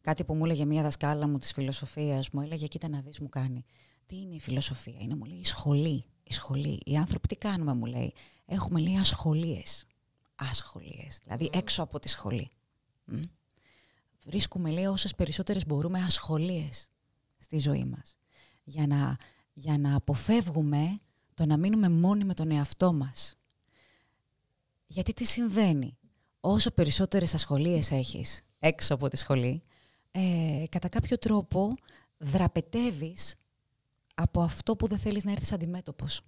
Κάτι που μου έλεγε μια δασκάλα μου της φιλοσοφίας, μου έλεγε: Κοίτα να δεις, μου κάνει. Τι είναι η φιλοσοφία, είναι μου λέει η σχολή. Η σχολή. Οι άνθρωποι τι κάνουμε, μου λέει. Έχουμε λέει ασχολίες. Ασχολίες. Δηλαδή έξω από τη σχολή. Βρίσκουμε λέει όσες περισσότερες μπορούμε ασχολίες στη ζωή μας. Για να, για να αποφεύγουμε το να μείνουμε μόνοι με τον εαυτό μας. Γιατί τι συμβαίνει όσο περισσότερες ασχολίες έχεις έξω από τη σχολή, ε, κατά κάποιο τρόπο δραπετεύεις από αυτό που δεν θέλεις να έρθεις αντιμέτωπος.